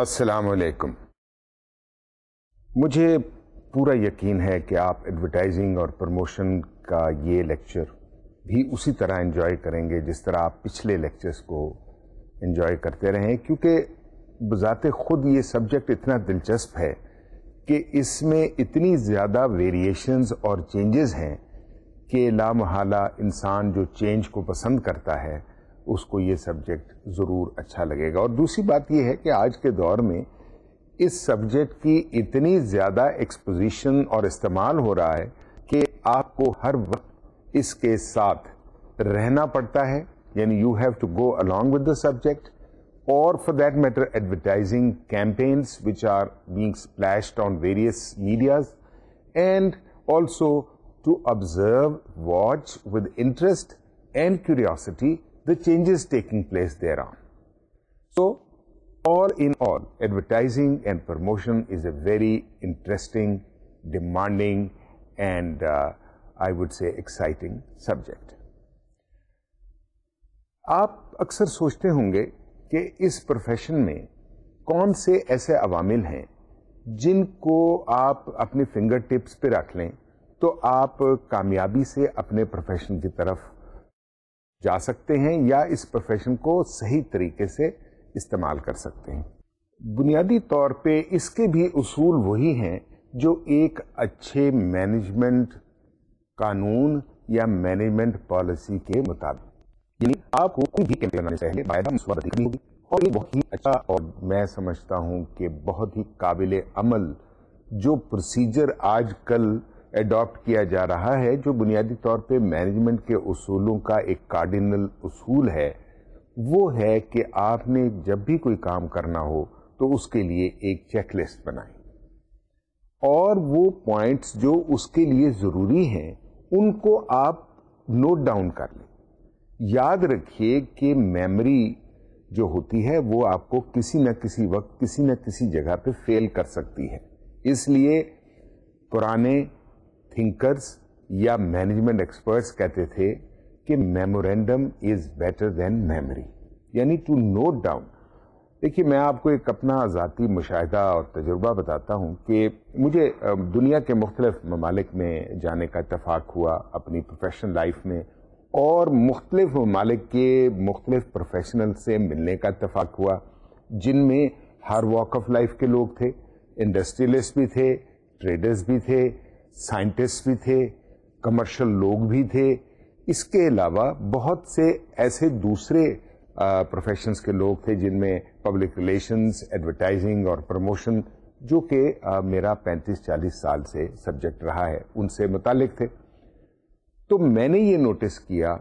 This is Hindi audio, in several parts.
असलकुम मुझे पूरा यकीन है कि आप एडवर्टाइजिंग और प्रमोशन का ये लेक्चर भी उसी तरह इन्जॉय करेंगे जिस तरह आप पिछले लेक्चर्स को इन्जॉय करते रहें क्योंकि बज़ात ख़ुद ये सब्जेक्ट इतना दिलचस्प है कि इसमें इतनी ज़्यादा वेरिएशंस और चेंजेस हैं कि लामहला इंसान जो चेंज को पसंद करता है उसको ये सब्जेक्ट ज़रूर अच्छा लगेगा और दूसरी बात यह है कि आज के दौर में इस सब्जेक्ट की इतनी ज़्यादा एक्सपोजिशन और इस्तेमाल हो रहा है कि आपको हर वक्त इसके साथ रहना पड़ता है यानी you have to go along with the subject or for that matter advertising campaigns which are being splashed on various medias and also to observe, watch with interest and curiosity the changes taking place thereon. So, all in all, advertising and promotion is a very interesting, demanding, and uh, I would say exciting subject. آپ اکثر سوچتے ہوں گے کہ اس پروفیشن میں کون سے ایسے عوامل ہیں جن کو آپ اپنی فنگر ٹپس پہ رکھ لیں تو آپ کامیابی سے اپنے پروفیشن کی طرف जा सकते हैं या इस प्रोफेशन को सही तरीके से इस्तेमाल कर सकते हैं बुनियादी तौर पे इसके भी उसूल वही हैं जो एक अच्छे मैनेजमेंट कानून या मैनेजमेंट पॉलिसी के मुताबिक यानी आपको कोई भी पहले होगी और ये बहुत ही अच्छा और मैं समझता हूँ कि बहुत ही काबिल अमल जो प्रोसीजर आजकल एडॉप्ट किया जा रहा है जो बुनियादी तौर पे मैनेजमेंट के असूलों का एक कार्डिनल असूल है वो है कि आपने जब भी कोई काम करना हो तो उसके लिए एक चेकलिस्ट बनाए और वो पॉइंट्स जो उसके लिए ज़रूरी हैं उनको आप नोट डाउन कर लें याद रखिए कि मेमोरी जो होती है वो आपको किसी न किसी वक्त किसी न किसी जगह पे फेल कर सकती है इसलिए पुराने थिंकर्स या मैनेजमेंट एक्सपर्ट्स कहते थे कि memorandum is better than memory यानी टू नोट डाउन देखिए मैं आपको एक अपना ज़ाती मुशाहिदा और तजुर्बा बताता हूँ कि मुझे दुनिया के मुख्तलिफ ममालिक में जाने का इतफाक़ हुआ अपनी प्रोफेशनल लाइफ में और मुख्तलिफ ममालिक के मुख्तलिफ प्रोफेशनल से मिलने का इतफाक़ हुआ जिनमें हर वॉक ऑफ लाइफ के लोग थे इंडस्ट्रियलिस्ट भी थे ट्रेडर्स भी थे साइंटिस्ट भी थे कमर्शियल लोग भी थे इसके अलावा बहुत से ऐसे दूसरे प्रोफेशंस के लोग थे जिनमें पब्लिक रिलेशंस एडवर्टाइजिंग और प्रमोशन जो कि मेरा 35-40 साल से सब्जेक्ट रहा है उनसे मुतालिक थे तो मैंने ये नोटिस किया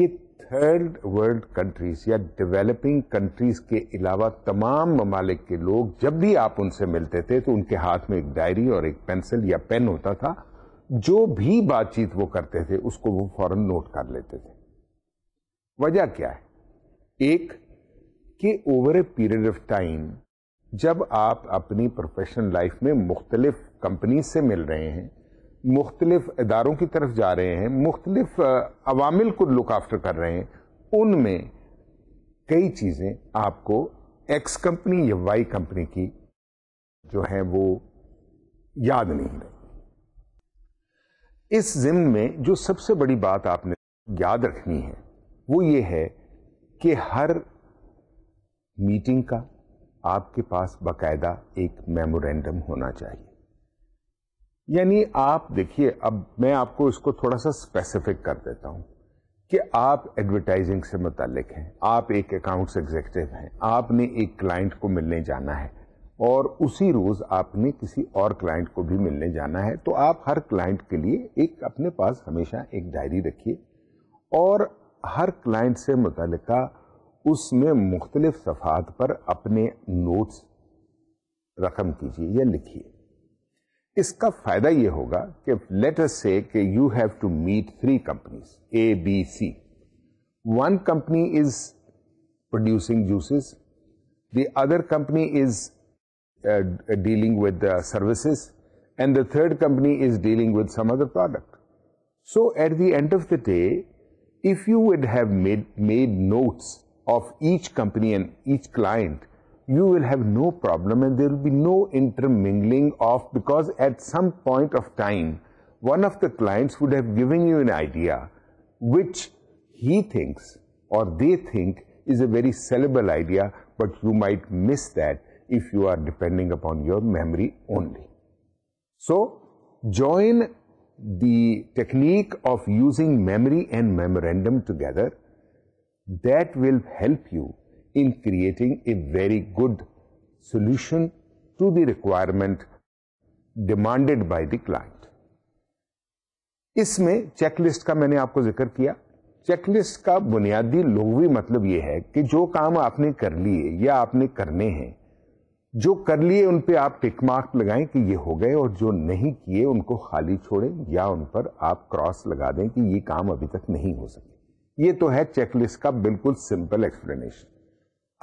कि थर्ड वर्ल्ड कंट्रीज या डेवलपिंग कंट्रीज के अलावा तमाम ममालिक के लोग जब भी आप उनसे मिलते थे तो उनके हाथ में एक डायरी और एक पेंसिल या पेन होता था जो भी बातचीत वो करते थे उसको वो फौरन नोट कर लेते थे वजह क्या है एक कि over a period of time जब आप अपनी प्रोफेशनल लाइफ में मुख्तलिफ कंपनी से मिल रहे हैं मुख्तलिफ इदारों की तरफ जा रहे हैं मुख्तलिफ अवामिल को लुक आफ्टर कर रहे हैं उनमें कई चीज़ें आपको एक्स कंपनी या वाई कंपनी की जो है वो याद नहीं रही इस जिम में जो सबसे बड़ी बात आपने याद रखनी है वो ये है कि हर मीटिंग का आपके पास बाकायदा एक मेमोरेंडम होना चाहिए यानी आप देखिए अब मैं आपको इसको थोड़ा सा स्पेसिफिक कर देता हूं कि आप एडवर्टाइजिंग से मुतालिक हैं आप एक अकाउंट एग्जेक्टिव हैं आपने एक क्लाइंट को मिलने जाना है और उसी रोज आपने किसी और क्लाइंट को भी मिलने जाना है तो आप हर क्लाइंट के लिए एक अपने पास हमेशा एक डायरी रखिए और हर क्लाइंट से मुतल उसमें मुख्तलिफ सफ़ात पर अपने नोट्स रकम कीजिए या लिखिए इसका फायदा ये होगा कि लेट अस से कि you have to meet three companies A B C one company is producing juices the other company is dealing with services and the third company is dealing with some other product so at the end of the day if you would have made made notes of each company and each client you will have no problem and there will be no intermingling of because at some point of time one of the clients would have given you an idea which he thinks or they think is a very sellable idea but you might miss that if you are depending upon your memory only. So join the technique of using memory and memorandum together that will help you in creating a very good solution to the requirement demanded by the client. इसमें चेकलिस्ट का मैंने आपको जिक्र किया चेकलिस्ट का बुनियादी लघवी मतलब यह है कि जो काम आपने कर लिए या आपने करने हैं जो कर लिए उन पे आप टिक मार्क लगाएं कि ये हो गए और जो नहीं किए उनको खाली छोड़ें या उन पर आप क्रॉस लगा दें कि ये काम अभी तक नहीं हो सके ये तो है चेकलिस्ट का बिल्कुल सिंपल एक्सप्लेनेशन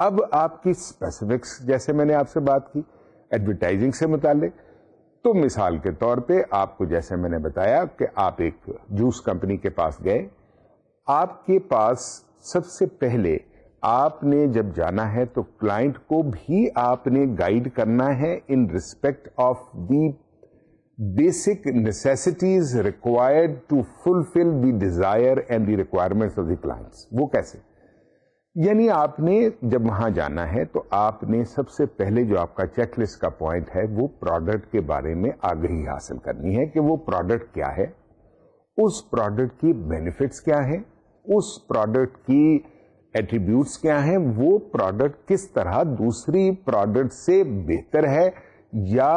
अब आपकी स्पेसिफिक्स जैसे मैंने आपसे बात की एडवर्टाइजिंग से मुतालिक तो मिसाल के तौर पे आपको जैसे मैंने बताया कि आप एक जूस कंपनी के पास गए आपके पास सबसे पहले आपने जब जाना है तो क्लाइंट को भी आपने गाइड करना है in respect of the basic necessities required to fulfill the desire and the requirements of the clients. वो कैसे? यानी आपने जब वहां जाना है तो आपने सबसे पहले जो आपका चेकलिस्ट का पॉइंट है वो प्रोडक्ट के बारे में आग्रही हासिल करनी है कि वो प्रोडक्ट क्या है उस प्रोडक्ट की बेनिफिट्स क्या है उस प्रोडक्ट की एट्रीब्यूट्स क्या है वो प्रोडक्ट किस तरह दूसरी प्रोडक्ट से बेहतर है या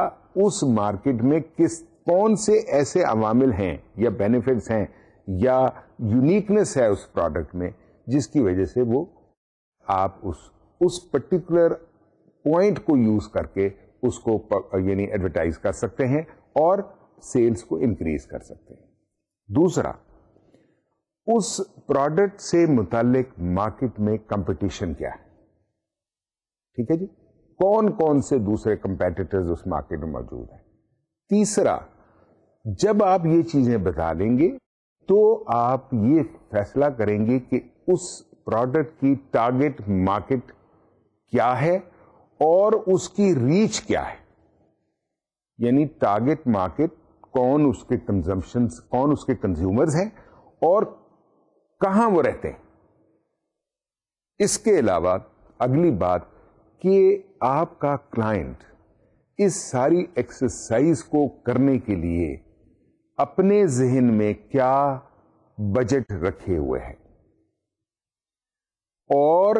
उस मार्केट में किस कौन से ऐसे अवामिल हैं या बेनिफिट्स हैं या यूनिकनेस है उस प्रोडक्ट में जिसकी वजह से वो आप उस उस पर्टिकुलर पॉइंट को यूज करके उसको यानी एडवर्टाइज कर सकते हैं और सेल्स को इंक्रीज कर सकते हैं दूसरा उस प्रोडक्ट से मुतालिक मार्केट में कंपटीशन क्या है ठीक है जी कौन कौन से दूसरे कंपेटिटर्स उस मार्केट में मौजूद है तीसरा जब आप ये चीजें बता देंगे तो आप ये फैसला करेंगे कि उस प्रोडक्ट की टारगेट मार्केट क्या है और उसकी रीच क्या है यानी टारगेट मार्केट कौन उसके कंजम्पशन कौन उसके कंज्यूमर्स हैं और कहां वो रहते हैं इसके अलावा अगली बात कि आपका क्लाइंट इस सारी एक्सरसाइज को करने के लिए अपने जहन में क्या बजट रखे हुए हैं और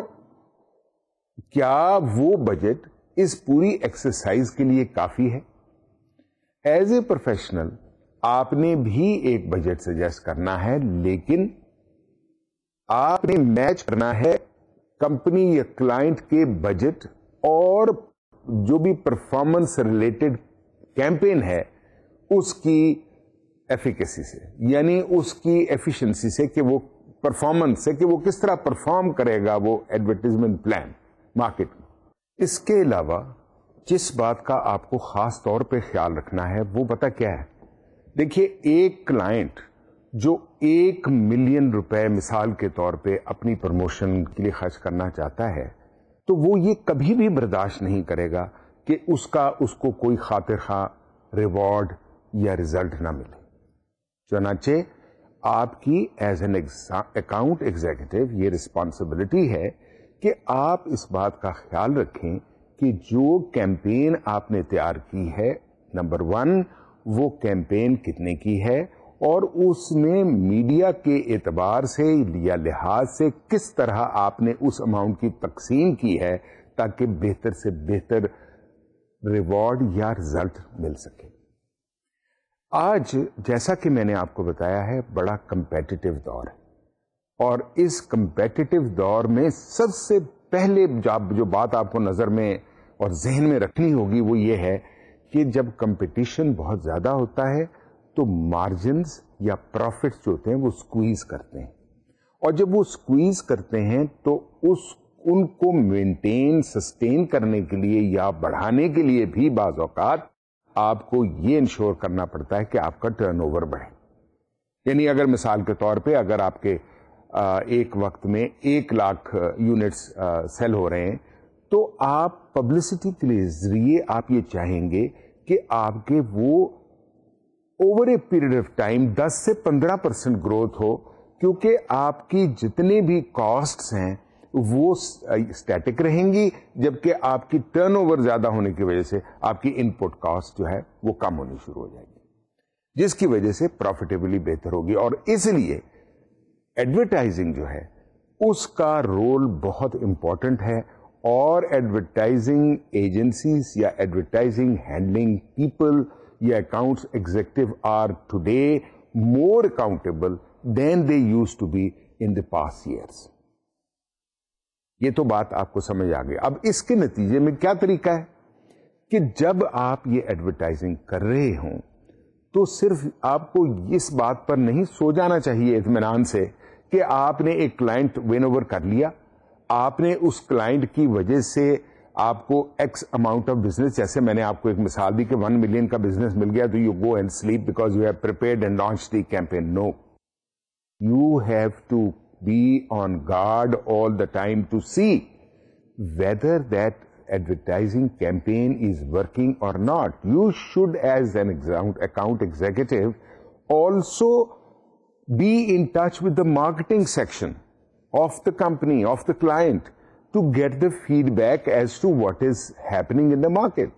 क्या वो बजट इस पूरी एक्सरसाइज के लिए काफी है एज ए प्रोफेशनल आपने भी एक बजट सजेस्ट करना है लेकिन आपने मैच करना है कंपनी या क्लाइंट के बजट और जो भी परफॉर्मेंस रिलेटेड कैंपेन है उसकी एफिकेसी से यानी उसकी एफिशिएंसी से कि वो परफॉर्मेंस है कि वो किस तरह परफॉर्म करेगा वो एडवर्टीजमेंट प्लान मार्केट में इसके अलावा जिस बात का आपको खास तौर पे ख्याल रखना है वो पता क्या है देखिए एक क्लाइंट जो एक मिलियन रुपए मिसाल के तौर पे अपनी प्रमोशन के लिए खर्च करना चाहता है तो वो ये कभी भी बर्दाश्त नहीं करेगा कि उसका उसको कोई खातिर खा हाँ, रिवॉर्ड या रिजल्ट ना मिले चनाचे आपकी एज एन अकाउंट एग्जीक्यूटिव ये रिस्पॉन्सिबिलिटी है कि आप इस बात का ख्याल रखें कि जो कैंपेन आपने तैयार की है नंबर वन वो कैंपेन कितने की है और उसने मीडिया के एतबार से या लिहाज से किस तरह आपने उस अमाउंट की तकसीम की है ताकि बेहतर से बेहतर रिवॉर्ड या रिजल्ट मिल सके आज जैसा कि मैंने आपको बताया है बड़ा कंपेटिटिव दौर है और इस कंपेटिटिव दौर में सबसे पहले जो बात आपको नज़र में और जहन में रखनी होगी वो ये है कि जब कंपटीशन बहुत ज़्यादा होता है तो मार्जिन या प्रॉफिट जो होते हैं वो स्क्वीज करते हैं और जब वो स्क्वीज करते हैं तो उस उनको मेंटेन सस्टेन करने के लिए या बढ़ाने के लिए भी बाज़ात आपको ये इंश्योर करना पड़ता है कि आपका टर्नओवर बढ़े यानी अगर मिसाल के तौर पे अगर आपके एक वक्त में एक लाख यूनिट्स सेल हो रहे हैं तो आप पब्लिसिटी के लिए जरिए आप ये चाहेंगे कि आपके वो over a period of time 10 से 15 परसेंट ग्रोथ हो क्योंकि आपकी जितने भी कॉस्ट्स हैं वो स्टैटिक रहेंगी जबकि आपकी टर्नओवर ज्यादा होने की वजह से आपकी इनपुट कॉस्ट जो है वो कम होनी शुरू हो जाएगी जिसकी वजह से प्रॉफिटेबली बेहतर होगी और इसलिए एडवर्टाइजिंग जो है उसका रोल बहुत इंपॉर्टेंट है और एडवर्टाइजिंग एजेंसी या एडवर्टाइजिंग हैंडलिंग पीपल या account executive are today more accountable than they used to be in the past years ये तो बात आपको समझ आ गई अब इसके नतीजे में क्या तरीका है कि जब आप ये एडवर्टाइजिंग कर रहे हों तो सिर्फ आपको इस बात पर नहीं सो जाना चाहिए इतमान से कि आपने एक क्लाइंट विन ओवर कर लिया आपने उस क्लाइंट की वजह से आपको एक्स अमाउंट ऑफ बिजनेस जैसे मैंने आपको एक मिसाल दी कि वन मिलियन का बिजनेस मिल गया तो you go and sleep because you have prepared and launch the campaign no you have to be on guard all the time to see whether that advertising campaign is working or not. You should, as an account executive, also be in touch with the marketing section of the company, of the client, to get the feedback as to what is happening in the market.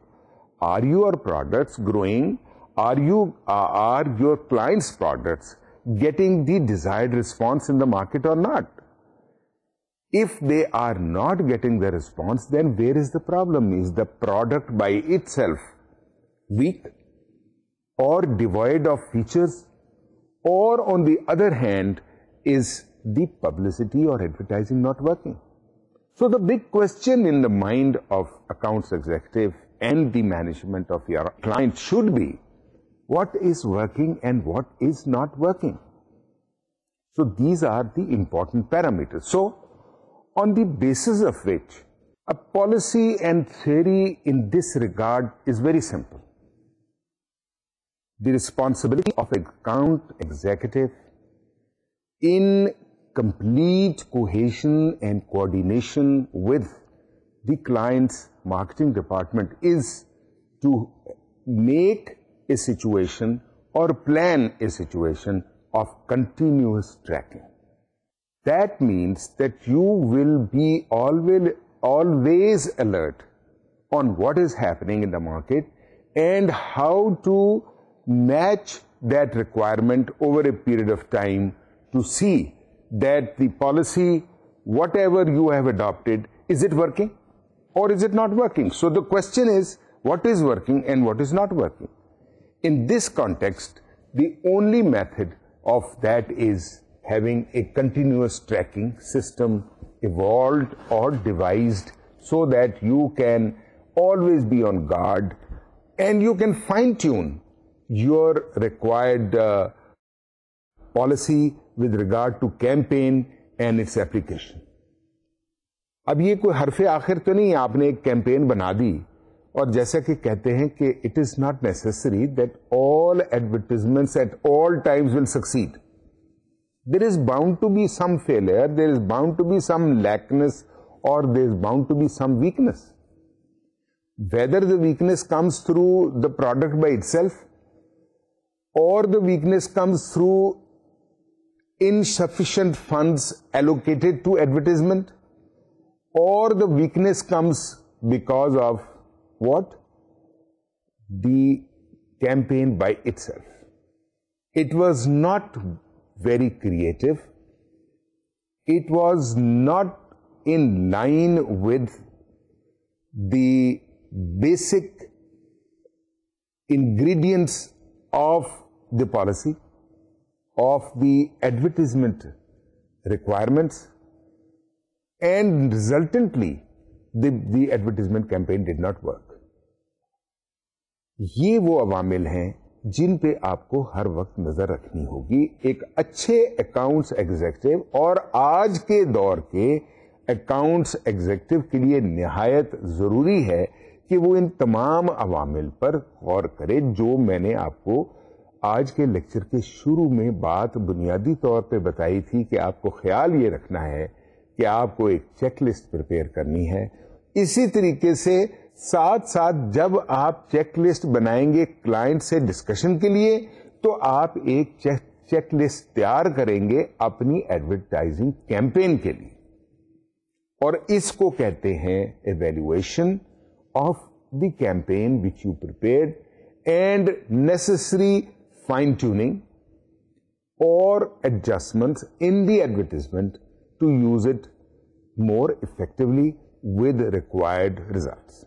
Are your products growing? Are you uh, are your clients' products getting the desired response in the market or not. If they are not getting the response, then where is the problem? Is the product by itself weak or devoid of features? Or on the other hand, is the publicity or advertising not working? So the big question in the mind of accounts executive and the management of your client should be what is working and what is not working. So these are the important parameters. So on the basis of which a policy and theory in this regard is very simple. The responsibility of a account executive in complete cohesion and coordination with the client's marketing department is to make a situation or plan a situation of continuous tracking. That means that you will be always, always alert on what is happening in the market and how to match that requirement over a period of time to see that the policy, whatever you have adopted, is it working or is it not working? So the question is, what is working and what is not working? In this context, the only method of that is having a continuous tracking system evolved or devised so that you can always be on guard and you can fine tune your required uh, policy with regard to campaign and its application. اب یہ کوئی حرف آخر تو نہیں آپ نے ایک کیمپین بنا دی और जैसा कि कहते हैं कि it is not necessary that all advertisements at all times will succeed there is bound to be some failure there is bound to be some lackness or there is bound to be some weakness. Whether the weakness comes through the product by itself or the weakness comes through insufficient funds allocated to advertisement or the weakness comes because of what? The campaign by itself. It was not very creative. It was not in line with the basic ingredients of the policy, of the advertisement requirements, and resultantly, the, the advertisement campaign did not work. ये वो अवामिल हैं जिन पे आपको हर वक्त नजर रखनी होगी एक अच्छे अकाउंट्स एग्जेक्टिव और आज के दौर के अकाउंट्स एग्जेक्टिव के लिए नहायत ज़रूरी है कि वो इन तमाम अवामिल पर गौर करे जो मैंने आपको आज के लेक्चर के शुरू में बात बुनियादी तौर पे बताई थी कि आपको ख्याल ये रखना है कि आपको एक चेकलिस्ट प्रिपेयर करनी है इसी तरीके से साथ साथ जब आप चेकलिस्ट बनाएंगे क्लाइंट से डिस्कशन के लिए तो आप एक चेक चेकलिस्ट तैयार करेंगे अपनी एडवर्टाइजिंग कैंपेन के लिए और इसको कहते हैं evaluation of the campaign which you prepare and necessary fine tuning और adjustments in the advertisement to use it more effectively with required results.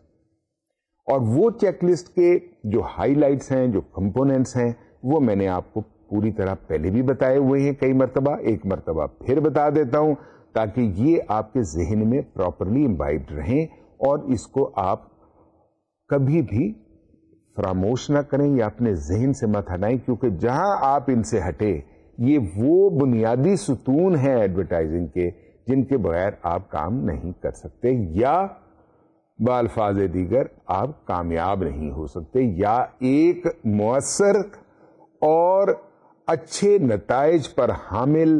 और वो चेकलिस्ट के जो हाईलाइट्स हैं जो कंपोनेंट्स हैं वो मैंने आपको पूरी तरह पहले भी बताए हुए हैं कई मरतबा एक मरतबा फिर बता देता हूं ताकि ये आपके जहन में प्रॉपरली इम्बाइब रहें और इसको आप कभी भी फरामोश ना करें या अपने जहन से मत हटाएं क्योंकि जहां आप इनसे हटे ये वो बुनियादी सुतून है एडवर्टाइजिंग के जिनके बगैर आप काम नहीं कर सकते या बालफाज दीगर आप कामयाब नहीं हो सकते या एक मؤसर और अच्छे नतज पर हामिल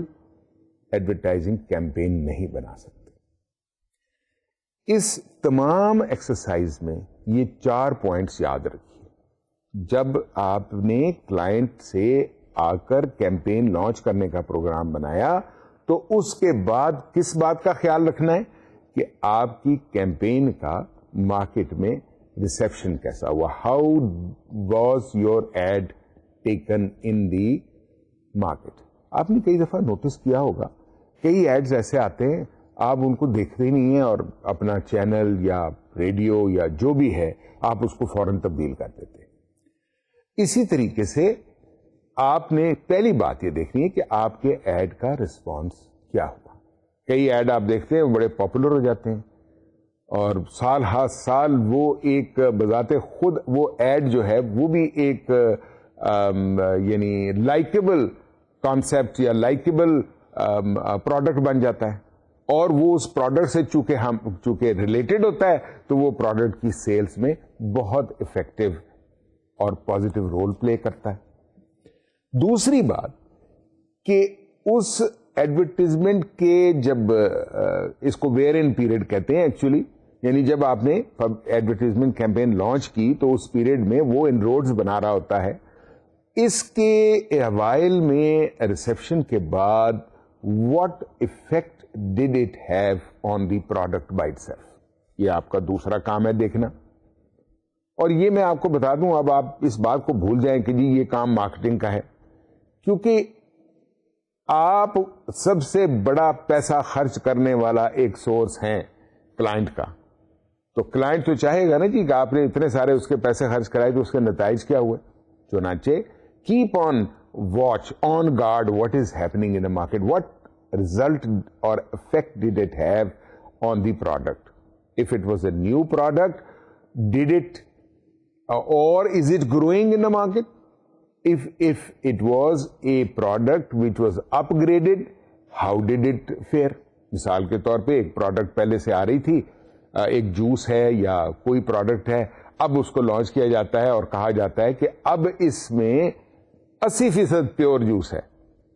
एडवर्टाइजिंग कैंपेन नहीं बना सकते इस तमाम एक्सरसाइज में ये चार पॉइंट्स याद रखिए जब आपने क्लाइंट से आकर कैंपेन लॉन्च करने का प्रोग्राम बनाया तो उसके बाद किस बात का ख्याल रखना है कि आपकी कैंपेन का मार्केट में रिसेप्शन कैसा हुआ how was your ad taken in the market आपने कई दफा नोटिस किया होगा कई एड्स ऐसे आते हैं आप उनको देखते ही नहीं है और अपना चैनल या रेडियो या जो भी है आप उसको फौरन तब्दील कर देते इसी तरीके से आपने पहली बात यह देखनी है कि आपके एड का रिस्पांस क्या हो कई ऐड आप देखते हैं बड़े पॉपुलर हो जाते हैं और साल हर साल वो एक बजाते खुद वो ऐड जो है वो भी एक यानी लाइकेबल कॉन्सेप्ट या लाइकेबल प्रोडक्ट बन जाता है और वो उस प्रोडक्ट से चूंकि हम चूंकि रिलेटेड होता है तो वो प्रोडक्ट की सेल्स में बहुत इफेक्टिव और पॉजिटिव रोल प्ले करता है दूसरी बात कि उस एडवर्टीजमेंट के जब इसको वेयर इन पीरियड कहते हैं एक्चुअली यानी जब आपने एडवर्टीजमेंट कैंपेन लॉन्च की तो उस पीरियड में वो इन रोड्स बना रहा होता है इसके अवाइल में रिसेप्शन के बाद what effect did it have on the product by itself ये आपका दूसरा काम है देखना और ये मैं आपको बता दूं अब आप इस बात को भूल जाएं कि जी ये काम मार्केटिंग का है क्योंकि आप सबसे बड़ा पैसा खर्च करने वाला एक सोर्स है क्लाइंट का तो क्लाइंट तो चाहेगा ना जी कि आपने इतने सारे उसके पैसे खर्च कराए तो उसके नतज क्या हुए चुनाचे keep on watch on guard what is happening in the market what result or effect did it have on the product if it was a new product did it or is it growing in the market if if it was a product which was upgraded how did it fare मिसाल के तौर पे एक प्रोडक्ट पहले से आ रही थी एक जूस है या कोई प्रोडक्ट है अब उसको लॉन्च किया जाता है और कहा जाता है कि अब इसमें 80 फीसद प्योर जूस है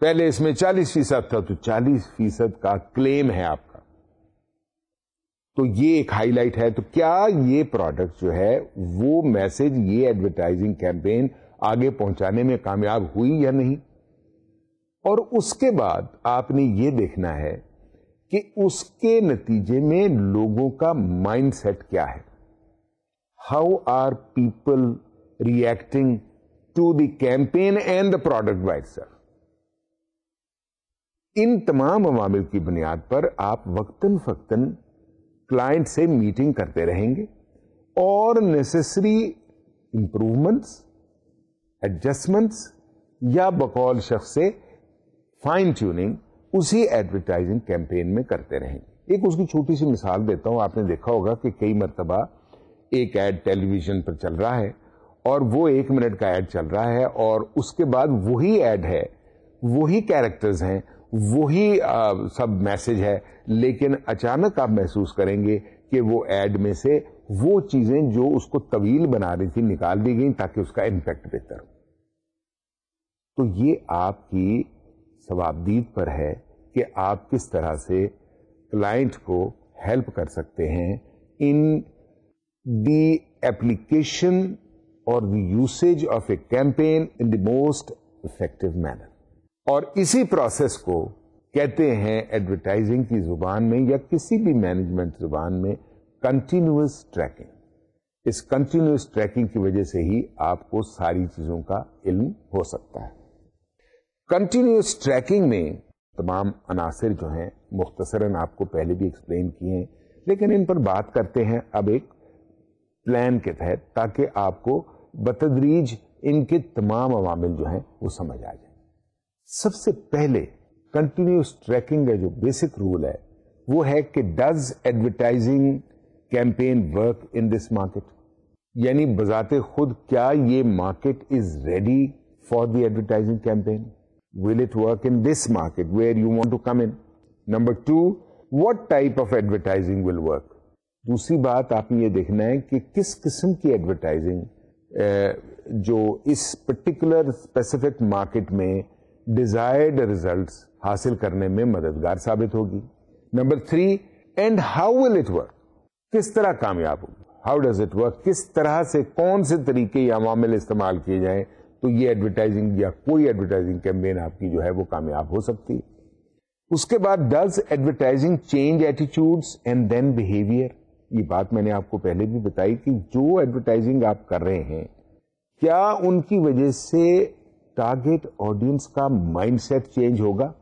पहले इसमें 40 फीसद था तो 40 फीसद का क्लेम है आपका तो ये एक हाईलाइट है तो क्या ये प्रोडक्ट जो है वो मैसेज ये एडवर्टाइजिंग कैंपेन आगे पहुंचाने में कामयाब हुई या नहीं और उसके बाद आपने ये देखना है कि उसके नतीजे में लोगों का माइंडसेट क्या है how are people reacting to the campaign and the product by self इन तमाम अवामिल की बुनियाद पर आप वक्तन फक्तन क्लाइंट से मीटिंग करते रहेंगे और नेसेसरी इंप्रूवमेंट्स एडजस्टमेंट्स या बकौल शख्स से फाइन ट्यूनिंग उसी एडवर्टाइजिंग कैंपेन में करते रहेंगे एक उसकी छोटी सी मिसाल देता हूँ आपने देखा होगा कि कई मरतबा एक ऐड टेलीविजन पर चल रहा है और वो एक मिनट का ऐड चल रहा है और उसके बाद वही ऐड है वही कैरेक्टर्स हैं वही आ, सब मैसेज है लेकिन अचानक आप महसूस करेंगे कि वो ऐड में से वो चीज़ें जो उसको तवील बना रही थी निकाल दी गई ताकि उसका इम्पैक्ट बेहतर हो तो ये आपकी शवाबदीद पर है कि आप किस तरह से क्लाइंट को हेल्प कर सकते हैं इन the application or the usage of a campaign in the most effective manner. और इसी प्रोसेस को कहते हैं एडवर्टाइजिंग की जुबान में या किसी भी मैनेजमेंट जुबान में कंटिन्यूस ट्रैकिंग इस कंटिन्यूस ट्रैकिंग की वजह से ही आपको सारी चीजों का इल्म हो सकता है कंटिन्यूस ट्रैकिंग में तमाम अनासर जो हैं मुख्तसरन आपको पहले भी एक्सप्लेन किए हैं लेकिन इन पर बात करते हैं अब एक प्लान के तहत ताकि आपको बतदरीज इनके तमाम अवामिल जो हैं वो समझ आ जाए सबसे पहले कंटिन्यूस ट्रैकिंग का जो बेसिक रूल है वो है कि does advertising campaign work in this market यानी बजाते खुद क्या ये market is ready for the advertising campaign Will it work in this market where you want to come in? Number two, what type of advertising will work? दूसरी बात आपने ये देखना है कि किस किस्म की एडवर्टाइजिंग जो इस पर्टिकुलर स्पेसिफिक मार्केट में डिजायर्ड रिजल्ट्स हासिल करने में मददगार साबित होगी number three and how will it work किस तरह कामयाब होगी हाउ डज इट वर्क किस तरह से कौन से तरीके या मामले इस्तेमाल किए जाएं तो ये एडवर्टाइजिंग या कोई एडवर्टाइजिंग कैंपेन आपकी जो है वो कामयाब हो सकती है उसके बाद does advertising change attitudes and then behaviour ये बात मैंने आपको पहले भी बताई कि जो एडवर्टाइजिंग आप कर रहे हैं क्या उनकी वजह से टारगेट ऑडियंस का माइंडसेट चेंज होगा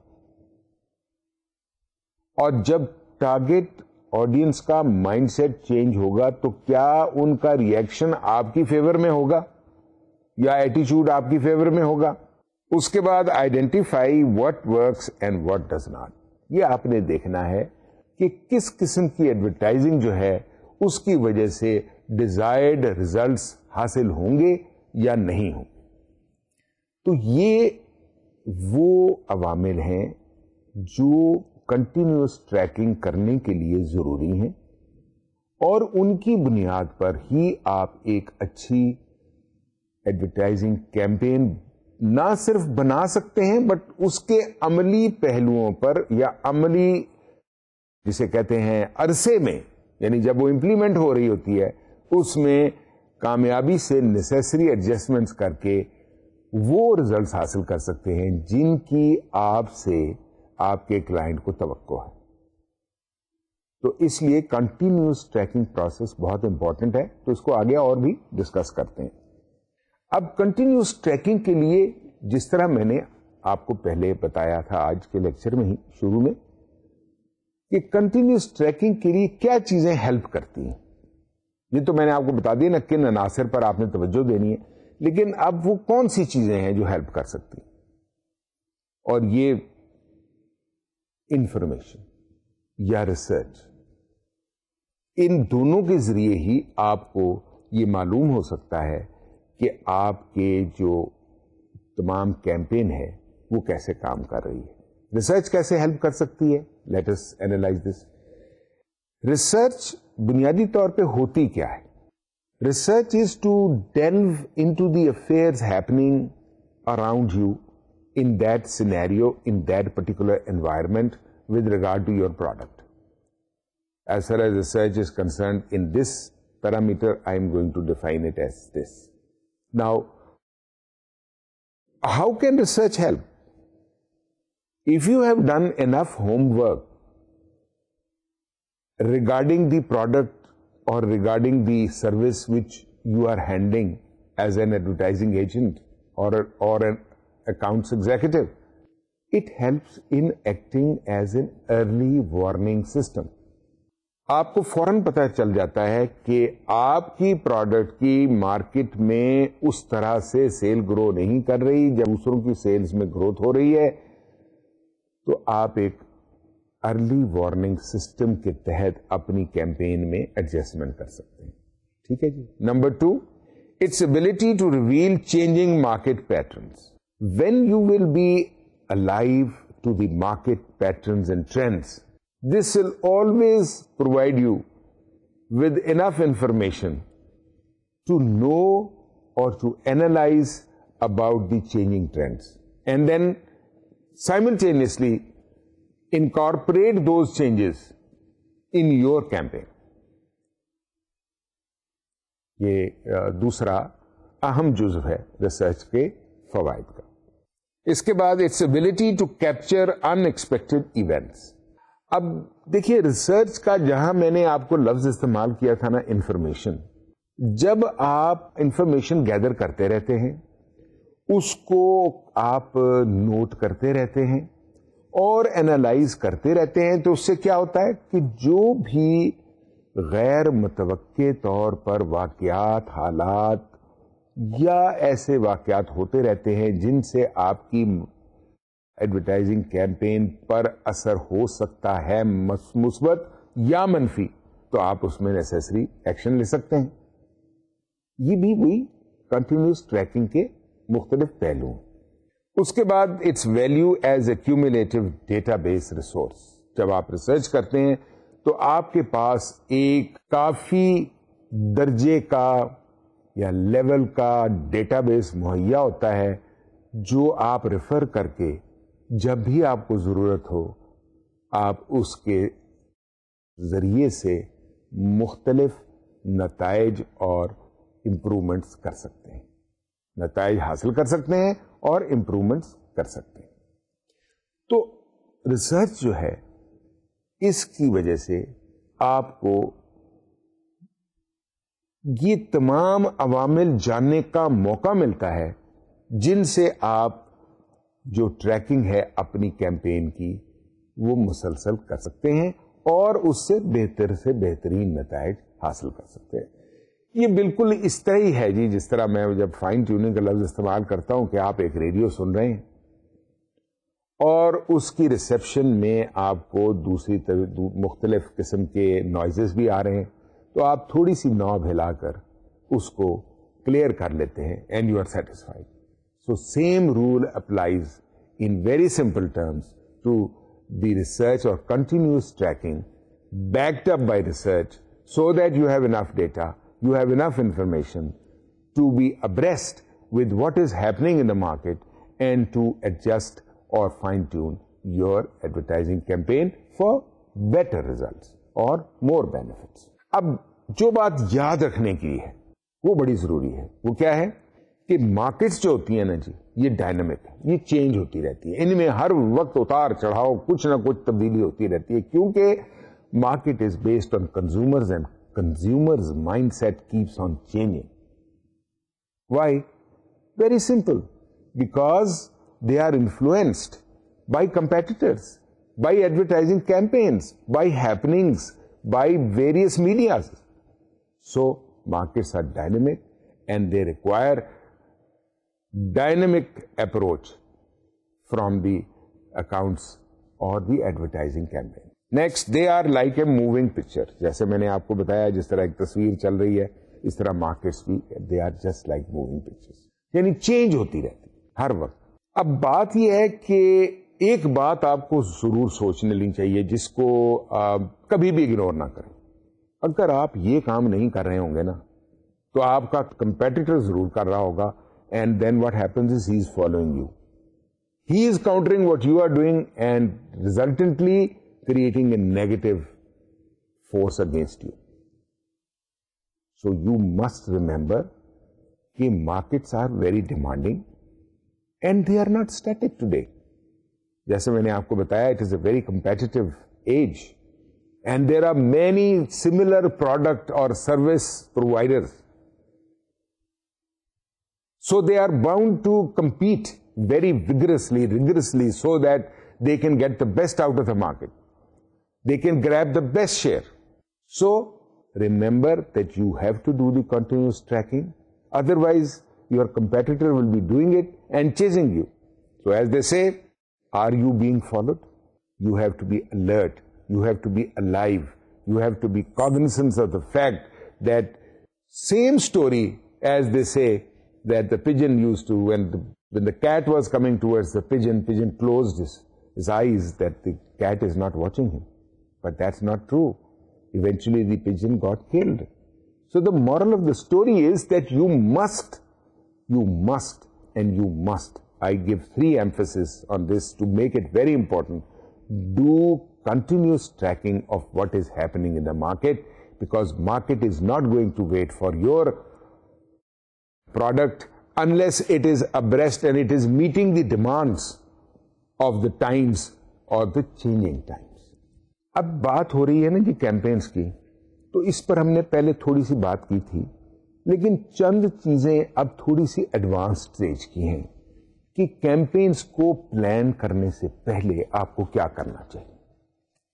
और जब टारगेट ऑडियंस का माइंडसेट चेंज होगा तो क्या उनका रिएक्शन आपकी फेवर में होगा या एटीट्यूड आपकी फेवर में होगा उसके बाद identify what works and what does not ये आपने देखना है कि किस किस्म की एडवर्टाइजिंग जो है उसकी वजह से डिजायर्ड रिजल्ट्स हासिल होंगे या नहीं होंगे तो ये वो अवामिल हैं जो कंटिन्यूस ट्रैकिंग करने के लिए ज़रूरी हैं और उनकी बुनियाद पर ही आप एक अच्छी एडवर्टाइजिंग कैंपेन ना सिर्फ बना सकते हैं बट उसके अमली पहलुओं पर या अमली जिसे कहते हैं अरसे में यानी जब वो इम्प्लीमेंट हो रही होती है उसमें कामयाबी से नेसेसरी एडजस्टमेंट्स करके वो रिजल्ट्स हासिल कर सकते हैं जिनकी आपसे आपके क्लाइंट को तवक्को है तो इसलिए कंटिन्यूस ट्रैकिंग प्रोसेस बहुत इंपॉर्टेंट है तो इसको आगे और भी डिस्कस करते हैं अब कंटिन्यूस ट्रैकिंग के लिए जिस तरह मैंने आपको पहले बताया था आज के लेक्चर में ही शुरू में कि कंटिन्यूस ट्रैकिंग के लिए क्या चीजें हेल्प करती हैं ये तो मैंने आपको बता दिया ना किन अनासर पर आपने तवज्जो देनी है लेकिन अब वो कौन सी चीजें हैं जो हेल्प कर सकती हैं और ये इंफॉर्मेशन या रिसर्च इन दोनों के जरिए ही आपको ये मालूम हो सकता है कि आपके जो तमाम कैंपेन है वो कैसे काम कर रही है रिसर्च कैसे हेल्प कर सकती है लेट एनालाइज दिस रिसर्च बुनियादी तौर पे होती क्या है research is to delve into the affairs happening around you in that scenario in that particular environment with regard to your product as far as research is concern in this parameter I am going to define it as this Now, how can research help? If you have done enough homework regarding the product or regarding the service which you are handling as an advertising agent or, or an accounts executive, it helps in acting as an early warning system. आपको फौरन पता चल जाता है कि आपकी प्रोडक्ट की मार्केट में उस तरह से सेल ग्रो नहीं कर रही जब दूसरों की सेल्स में ग्रोथ हो रही है तो आप एक अर्ली वार्निंग सिस्टम के तहत अपनी कैंपेन में एडजस्टमेंट कर सकते हैं ठीक है जी number two its ability to reveal changing market patterns when you will be alive to the market patterns and trends This will always provide you with enough information to know or to analyze about the changing trends and then simultaneously incorporate those changes in your campaign. ये दूसरा अहम जुज है रिसर्च के फवायद का इसके बाद its ability to capture unexpected events अब देखिए रिसर्च का जहां मैंने आपको लफ्ज इस्तेमाल किया था ना इंफॉर्मेशन जब आप इंफॉर्मेशन गैदर करते रहते हैं उसको आप नोट करते रहते हैं और एनालाइज करते रहते हैं तो उससे क्या होता है कि जो भी गैर मुतव तौर पर वाक़ात हालात या ऐसे वाक़ात होते रहते हैं जिनसे आपकी एडवर्टाइजिंग कैंपेन पर असर हो सकता है मुस्बत या मनफी तो आप उसमें नेसेसरी एक्शन ले सकते हैं ये भी वही कंटिन्यूस ट्रैकिंग के मुख्तलिफ पहलू उसके बाद its value as accumulative data base resource जब आप रिसर्च करते हैं तो आपके पास एक काफी दर्जे का या लेवल का डेटाबेस मुहैया होता है जो आप रेफर करके जब भी आपको ज़रूरत हो आप उसके ज़रिए से मुख्तलफ नतज और इम्प्रूवमेंट्स कर सकते हैं नतज हासिल कर सकते हैं और इम्प्रूवमेंट्स कर सकते हैं तो रिसर्च जो है इसकी वजह से आपको ये तमाम अवामिल जानने का मौका मिलता है जिनसे आप जो ट्रैकिंग है अपनी कैंपेन की वो मुसलसल कर सकते हैं और उससे बेहतर से बेहतरीन नतज हासिल कर सकते हैं ये बिल्कुल इस तरह ही है जी जिस तरह मैं जब फाइन ट्यूनिंग का लफ्ज इस्तेमाल करता हूं कि आप एक रेडियो सुन रहे हैं और उसकी रिसेप्शन में आपको दूसरी मुख्तलफ किस्म के नॉइजेस भी आ रहे हैं तो आप थोड़ी सी नाव हिलाकर उसको क्लियर कर लेते हैं and you are satisfied So same rule applies in very simple terms to the research or continuous tracking backed up by research so that you have enough data, you have enough information to be abreast with what is happening in the market and to adjust or fine tune your advertising campaign for better results or more benefits. अब जो बात याद रखने की है वो बड़ी जरूरी है वो क्या है कि मार्केट्स जो होती है ना जी ये डायनामिक है ये चेंज होती रहती है इनमें हर वक्त उतार चढ़ाव कुछ ना कुछ तब्दीली होती रहती है क्योंकि market is based on consumers and consumers mindset keeps on changing why very simple because they are influenced by competitors by advertising campaigns by happenings by various medias so markets are dynamic and they require dynamic approach from the accounts or the advertising campaign. Next they are like a moving picture जैसे मैंने आपको बताया जिस तरह एक तस्वीर चल रही है इस तरह मार्केट्स भी they are just like moving pictures यानी चेंज होती रहती हर वक्त अब बात यह है कि एक बात आपको जरूर सोच लेनी चाहिए जिसको आप कभी भी इग्नोर ना करें अगर आप ये काम नहीं कर रहे होंगे ना तो आपका कंपेटिटर जरूर कर रहा होगा and then what happens is he is following you. He is countering what you are doing and resultantly creating a negative force against you. So you must remember that markets are very demanding and they are not static today. As I have told you, it is a very competitive age and there are many similar product or service providers so they are bound to compete very vigorously, rigorously, so that they can get the best out of the market. They can grab the best share. So remember that you have to do the continuous tracking. Otherwise, your competitor will be doing it and chasing you. So as they say, are you being followed? You have to be alert. You have to be alive. You have to be cognizant of the fact that same story, as they say, that the pigeon used to, when the, when the cat was coming towards the pigeon, pigeon closed his, his eyes that the cat is not watching him. But that's not true. Eventually the pigeon got killed. So the moral of the story is that you must, you must, and you must. I give three emphasis on this to make it very important. Do continuous tracking of what is happening in the market because market is not going to wait for your product unless it is abreast and it is meeting the demands of the times or the changing times. अब बात हो रही है ना जी कैंपेन्स की तो इस पर हमने पहले थोड़ी सी बात की थी लेकिन चंद चीजें अब थोड़ी सी एडवांस स्टेज की हैं कि कैंपेन्स को प्लान करने से पहले आपको क्या करना चाहिए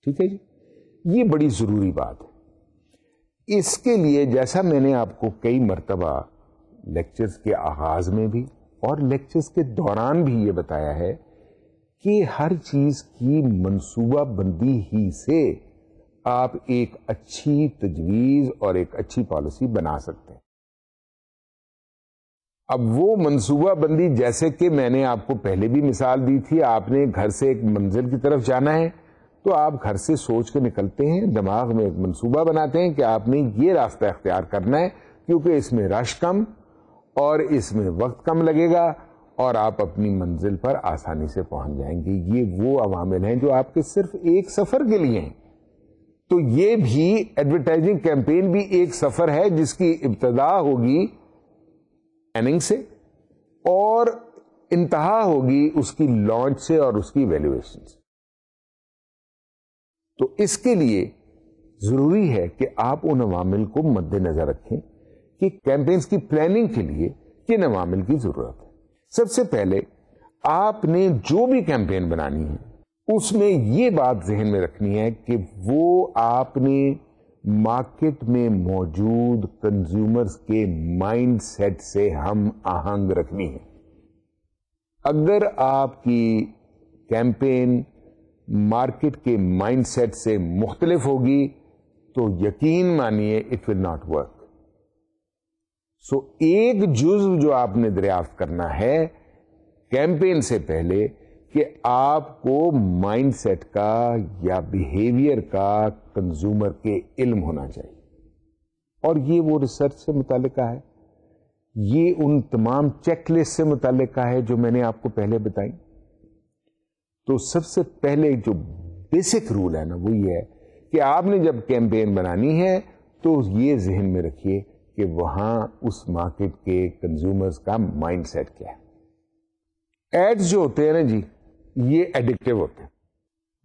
ठीक है जी ये बड़ी जरूरी बात है इसके लिए जैसा मैंने आपको कई मरतबा लेक्चर्स के आगाज में भी और लेक्चर्स के दौरान भी ये बताया है कि हर चीज़ की मनसूबाबंदी ही से आप एक अच्छी तजवीज़ और एक अच्छी पॉलिसी बना सकते हैं अब वो मनसूबाबंदी जैसे कि मैंने आपको पहले भी मिसाल दी थी आपने घर से एक मंजिल की तरफ जाना है तो आप घर से सोच के निकलते हैं दिमाग में एक मनसूबा बनाते हैं कि आपने ये रास्ता अख्तियार करना है क्योंकि इसमें रश कम और इसमें वक्त कम लगेगा और आप अपनी मंजिल पर आसानी से पहुंच जाएंगे ये वो अवामिल हैं जो आपके सिर्फ एक सफर के लिए हैं तो ये भी एडवर्टाइजिंग कैंपेन भी एक सफर है जिसकी इब्तदा होगी एनिंग से और इंतहा होगी उसकी लॉन्च से और उसकी वैल्यूएशन से तो इसके लिए जरूरी है कि आप उन अवामिल को मद्देनजर रखें कि कैंपेन्स की प्लानिंग के लिए किन अवामिल की जरूरत है सबसे पहले आपने जो भी कैंपेन बनानी है उसमें ये बात जहन में रखनी है कि वो आपने मार्केट में मौजूद कंज्यूमर्स के माइंडसेट से हम आहंग रखनी है अगर आपकी कैंपेन मार्केट के माइंडसेट से मुख्तलिफ होगी तो यकीन मानिए it will not work so एक जुज्व जो आपने दरियाफ्त करना है कैंपेन से पहले कि आपको माइंडसेट का या बिहेवियर का कंज्यूमर के इल्म होना चाहिए और ये वो रिसर्च से मुतल है ये उन तमाम चेकलिस्ट से मुतल है जो मैंने आपको पहले बताई तो सबसे पहले जो बेसिक रूल है ना वो ये है कि आपने जब कैंपेन बनानी है तो ये जहन में रखिए कि वहां उस मार्केट के कंज्यूमर्स का माइंड सेट क्या है एड्स जो होते हैं ना जी ये एडिक्टिव होते हैं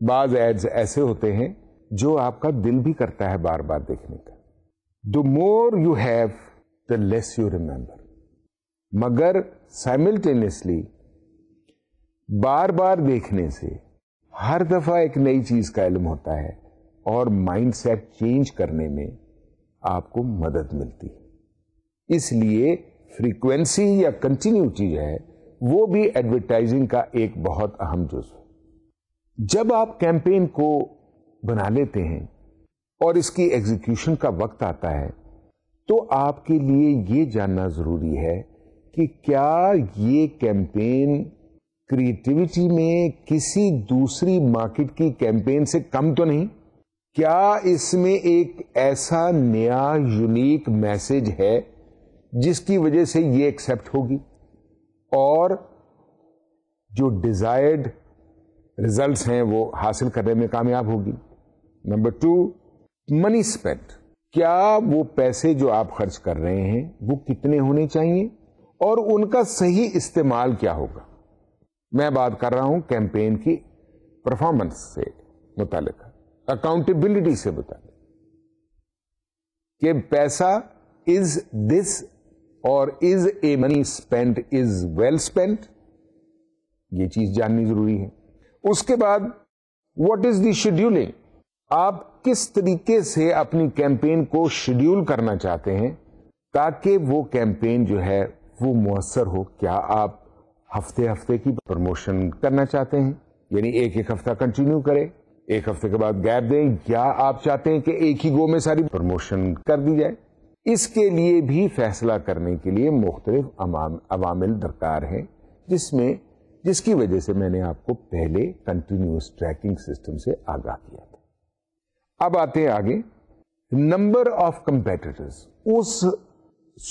बाज एड्स ऐसे होते हैं जो आपका दिल भी करता है बार बार देखने का the more you have the less you remember मगर साइमिलटेनियसली बार बार देखने से हर दफा एक नई चीज का इलम होता है और माइंड सेट चेंज करने में आपको मदद मिलती है इसलिए फ्रीक्वेंसी या कंटिन्यू चीज है वो भी एडवर्टाइजिंग का एक बहुत अहम जुज है जब आप कैंपेन को बना लेते हैं और इसकी एग्जीक्यूशन का वक्त आता है तो आपके लिए ये जानना जरूरी है कि क्या ये कैंपेन क्रिएटिविटी में किसी दूसरी मार्केट की कैंपेन से कम तो नहीं क्या इसमें एक ऐसा नया यूनिक मैसेज है जिसकी वजह से ये एक्सेप्ट होगी और जो डिजायर्ड रिजल्ट्स हैं वो हासिल करने में कामयाब होगी नंबर टू मनी स्पेंड क्या वो पैसे जो आप खर्च कर रहे हैं वो कितने होने चाहिए और उनका सही इस्तेमाल क्या होगा मैं बात कर रहा हूं कैंपेन की परफॉर्मेंस से मुतालिक अकाउंटेबिलिटी से मुतालिक कि पैसा is this or is a money spend is well spend ये चीज जाननी जरूरी है उसके बाद व्हाट इज द शेड्यूलिंग आप किस तरीके से अपनी कैंपेन को शेड्यूल करना चाहते हैं ताकि वो कैंपेन जो है वो मुअसर हो क्या आप हफ्ते हफ्ते की प्रमोशन करना चाहते हैं यानी एक एक हफ्ता कंटिन्यू करें एक हफ्ते के बाद गैप दें या आप चाहते हैं कि एक ही गो में सारी प्रमोशन कर दी जाए इसके लिए भी फैसला करने के लिए मुख्तलिफ अवामिल दरकार हैं जिसमें जिसकी वजह से मैंने आपको पहले कंटिन्यूस ट्रैकिंग सिस्टम से आगाह किया था अब आते हैं आगे नंबर ऑफ कंपेटिटर्स उस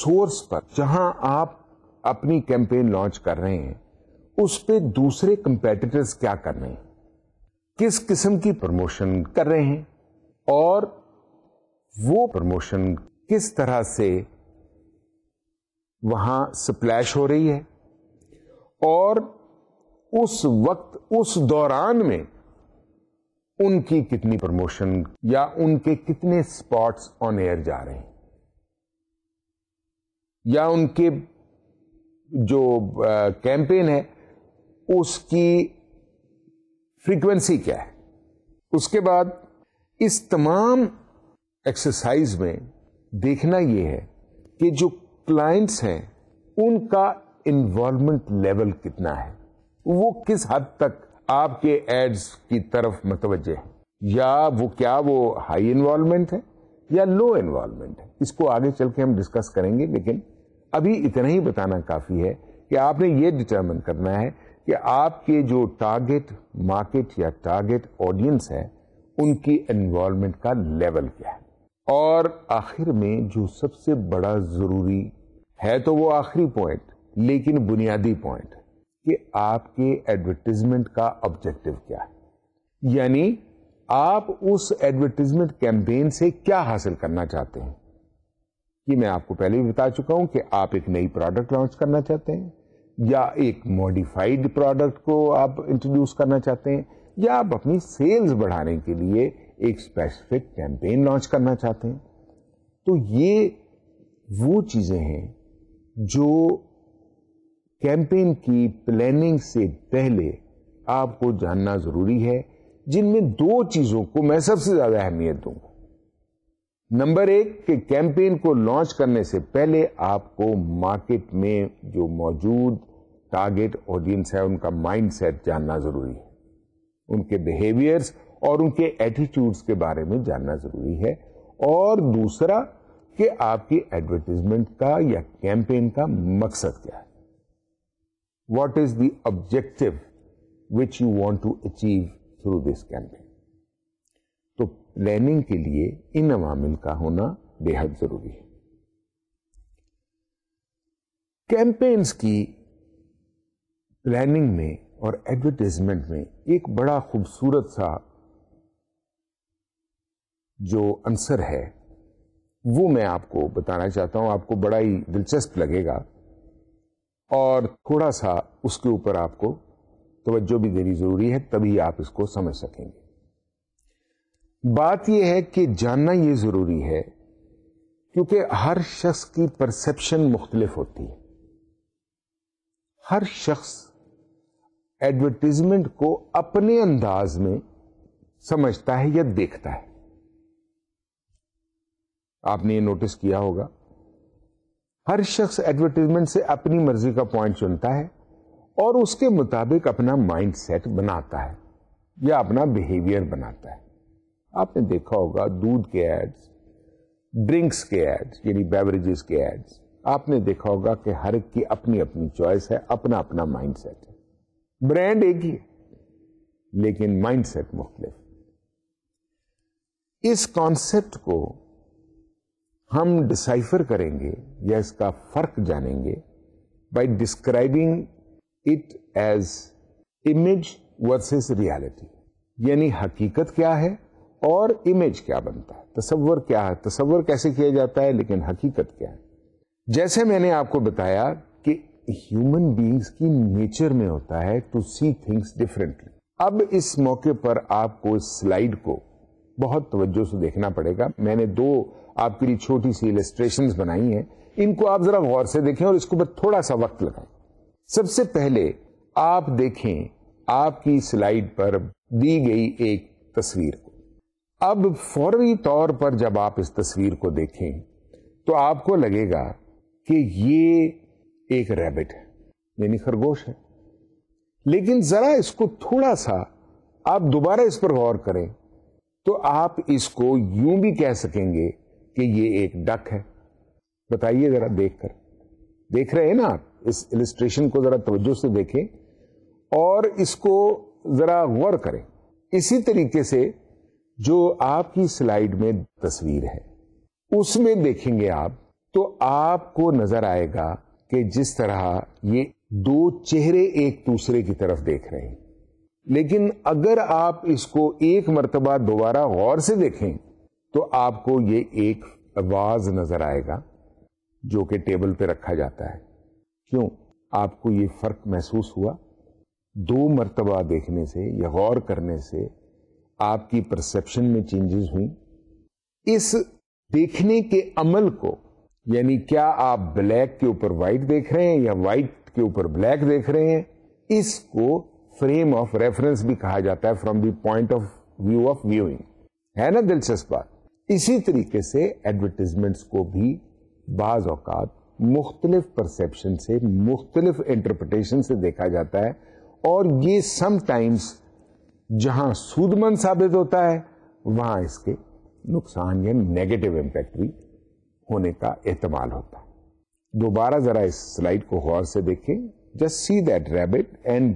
सोर्स पर जहां आप अपनी कैंपेन लॉन्च कर रहे हैं उस पर दूसरे कंपेटिटर्स क्या कर रहे हैं किस किस्म की प्रमोशन कर रहे हैं और वो प्रमोशन किस तरह से वहां स्प्लैश हो रही है और उस वक्त उस दौरान में उनकी कितनी प्रमोशन या उनके कितने स्पॉट्स ऑन एयर जा रहे हैं या उनके जो कैंपेन है उसकी फ्रीक्वेंसी क्या है उसके बाद इस तमाम एक्सरसाइज में देखना यह है कि जो क्लाइंट्स हैं उनका इन्वॉल्वमेंट लेवल कितना है वो किस हद तक आपके एड्स की तरफ मतवजह है या वो क्या वो हाई इन्वॉल्वमेंट है या लो इन्वॉल्वमेंट है इसको आगे चल के हम डिस्कस करेंगे लेकिन अभी इतना ही बताना काफ़ी है कि आपने ये डिटर्मिन करना है कि आपके जो टारगेट मार्केट या टारगेट ऑडियंस है उनकी इन्वॉल्वमेंट का लेवल क्या है और आखिर में जो सबसे बड़ा जरूरी है तो वो आखिरी पॉइंट लेकिन बुनियादी पॉइंट कि आपके एडवर्टीजमेंट का ऑब्जेक्टिव क्या है यानी आप उस एडवर्टीजमेंट कैंपेन से क्या हासिल करना चाहते हैं कि मैं आपको पहले भी बता चुका हूं कि आप एक नई प्रोडक्ट लॉन्च करना चाहते हैं या एक मॉडिफाइड प्रोडक्ट को आप इंट्रोड्यूस करना चाहते हैं या आप अपनी सेल्स बढ़ाने के लिए एक स्पेसिफिक कैंपेन लॉन्च करना चाहते हैं तो ये वो चीज़ें हैं जो कैंपेन की प्लानिंग से पहले आपको जानना ज़रूरी है जिनमें दो चीज़ों को मैं सबसे ज़्यादा अहमियत दूंगा नंबर एक कि कैंपेन को लॉन्च करने से पहले आपको मार्केट में जो मौजूद टारगेट ऑडियंस है उनका माइंडसेट जानना ज़रूरी है उनके बिहेवियर्स और उनके एटीट्यूड्स के बारे में जानना ज़रूरी है और दूसरा कि आपकी एडवर्टीजमेंट का या कैंपेन का मकसद क्या है what is the objective which you want to achieve through this campaign तो प्लानिंग के लिए इन अवामिल का होना बेहद जरूरी है कैंपेन्स की प्लानिंग में और एडवर्टीजमेंट में एक बड़ा खूबसूरत सा जो आंसर है वो मैं आपको बताना चाहता हूँ आपको बड़ा ही दिलचस्प लगेगा और थोड़ा सा उसके ऊपर आपको तवज्जो भी देनी ज़रूरी है तभी आप इसको समझ सकेंगे बात यह है कि जानना ये ज़रूरी है क्योंकि हर शख्स की परसेप्शन मुख्तलिफ होती है हर शख्स एडवर्टीजमेंट को अपने अंदाज में समझता है या देखता है आपने ये नोटिस किया होगा हर शख्स एडवर्टीजमेंट से अपनी मर्जी का पॉइंट चुनता है और उसके मुताबिक अपना माइंड सेट बनाता है या अपना बिहेवियर बनाता है आपने देखा होगा दूध के एड्स ड्रिंक्स के एड्स यानी बेवरेजेस के एड्स आपने देखा होगा कि हर एक की अपनी अपनी चॉइस है अपना अपना माइंड सेट है ब्रांड एक ही है लेकिन माइंड सेट मुख्तलिफ इस कॉन्सेप्ट को हम डिसाइफर करेंगे या इसका फर्क जानेंगे by describing it as image versus reality यानी हकीकत क्या है और इमेज क्या बनता है तस्वर क्या है तस्वर कैसे किया जाता है लेकिन हकीकत क्या है जैसे मैंने आपको बताया कि ह्यूमन बींग्स की नेचर में होता है टू सी थिंग्स डिफरेंटली अब इस मौके पर आपको स्लाइड को बहुत तवज्जो से देखना पड़ेगा मैंने दो आपके लिए छोटी सी इलेस्ट्रेशन बनाई हैं इनको आप जरा गौर से देखें और इसके ऊपर थोड़ा सा वक्त लगाएं सबसे पहले आप देखें आपकी स्लाइड पर दी गई एक तस्वीर को अब फौरी तौर पर जब आप इस तस्वीर को देखें तो आपको लगेगा कि ये एक रैबिट है यानी खरगोश है लेकिन जरा इसको थोड़ा सा आप दोबारा इस पर गौर करें तो आप इसको यूं भी कह सकेंगे कि ये एक डक है बताइए जरा देख कर देख रहे हैं ना आप इस इलिस्ट्रेशन को जरा तवज्जो से देखें और इसको जरा गौर करें इसी तरीके से जो आपकी स्लाइड में तस्वीर है उसमें देखेंगे आप तो आपको नजर आएगा कि जिस तरह ये दो चेहरे एक दूसरे की तरफ देख रहे हैं लेकिन अगर आप इसको एक मरतबा दोबारा गौर से देखें तो आपको ये एक वाज नजर आएगा जो कि टेबल पे रखा जाता है क्यों आपको ये फर्क महसूस हुआ दो मरतबा देखने से या गौर करने से आपकी परसेप्शन में चेंजेस हुई इस देखने के अमल को यानी क्या आप ब्लैक के ऊपर वाइट देख रहे हैं या वाइट के ऊपर ब्लैक देख रहे हैं इसको फ्रेम ऑफ रेफरेंस भी कहा जाता है from the point of view of viewing है ना दिलचस्प बात इसी तरीके से एडवर्टीजमेंट्स को भी बाज अवकात मुख्तलिफ परसेप्शन से मुख्तलिफ इंटरप्रटेशन से देखा जाता है और ये समटाइम्स जहां सूदमंद साबित होता है वहां इसके नुकसान या नेगेटिव इम्पैक्ट भी होने का एहतमाल होता है दोबारा जरा इस स्लाइड को गौर से देखें just see that rabbit and